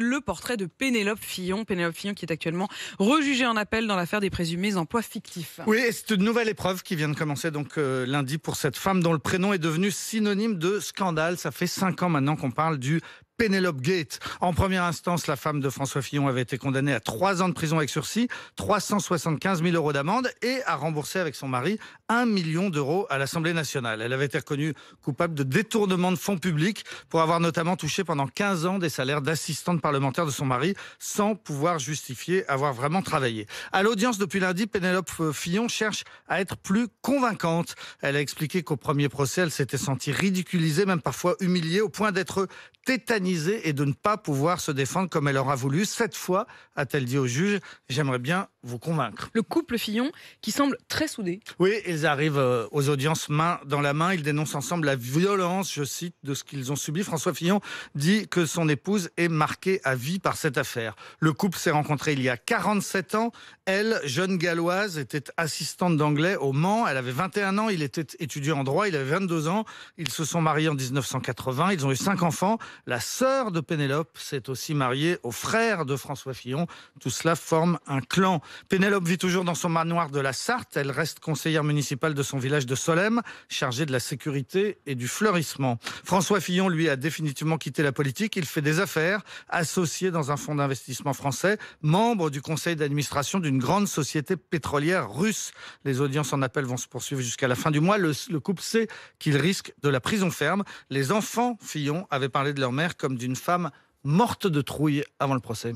le portrait de Pénélope Fillon. Pénélope Fillon qui est actuellement rejugée en appel dans l'affaire des présumés emplois fictifs. Oui, c'est une nouvelle épreuve qui vient de commencer donc euh, lundi pour cette femme dont le prénom est devenu synonyme de scandale. Ça fait cinq ans maintenant qu'on parle du Pénélope Gate. En première instance, la femme de François Fillon avait été condamnée à trois ans de prison avec sursis, 375 000 euros d'amende et à rembourser avec son mari 1 million d'euros à l'Assemblée nationale. Elle avait été reconnue coupable de détournement de fonds publics pour avoir notamment touché pendant 15 ans des salaires d'assistante parlementaire de son mari sans pouvoir justifier avoir vraiment travaillé. À l'audience depuis lundi, Pénélope euh, Fillon cherche à être plus convaincante. Elle a expliqué qu'au premier procès, elle s'était sentie ridiculisée, même parfois humiliée, au point d'être tétanisée et de ne pas pouvoir se défendre comme elle aura voulu. Cette fois, a-t-elle dit au juge, j'aimerais bien convaincre. Le couple Fillon qui semble très soudé. Oui, ils arrivent euh, aux audiences main dans la main. Ils dénoncent ensemble la violence, je cite, de ce qu'ils ont subi. François Fillon dit que son épouse est marquée à vie par cette affaire. Le couple s'est rencontré il y a 47 ans. Elle, jeune galloise, était assistante d'anglais au Mans. Elle avait 21 ans. Il était étudiant en droit. Il avait 22 ans. Ils se sont mariés en 1980. Ils ont eu cinq enfants. La sœur de Pénélope s'est aussi mariée au frère de François Fillon. Tout cela forme un clan. Pénélope vit toujours dans son manoir de la Sarthe. Elle reste conseillère municipale de son village de Solem, chargée de la sécurité et du fleurissement. François Fillon, lui, a définitivement quitté la politique. Il fait des affaires, associé dans un fonds d'investissement français, membre du conseil d'administration d'une grande société pétrolière russe. Les audiences en appel vont se poursuivre jusqu'à la fin du mois. Le, le couple sait qu'il risque de la prison ferme. Les enfants Fillon avaient parlé de leur mère comme d'une femme morte de trouille avant le procès.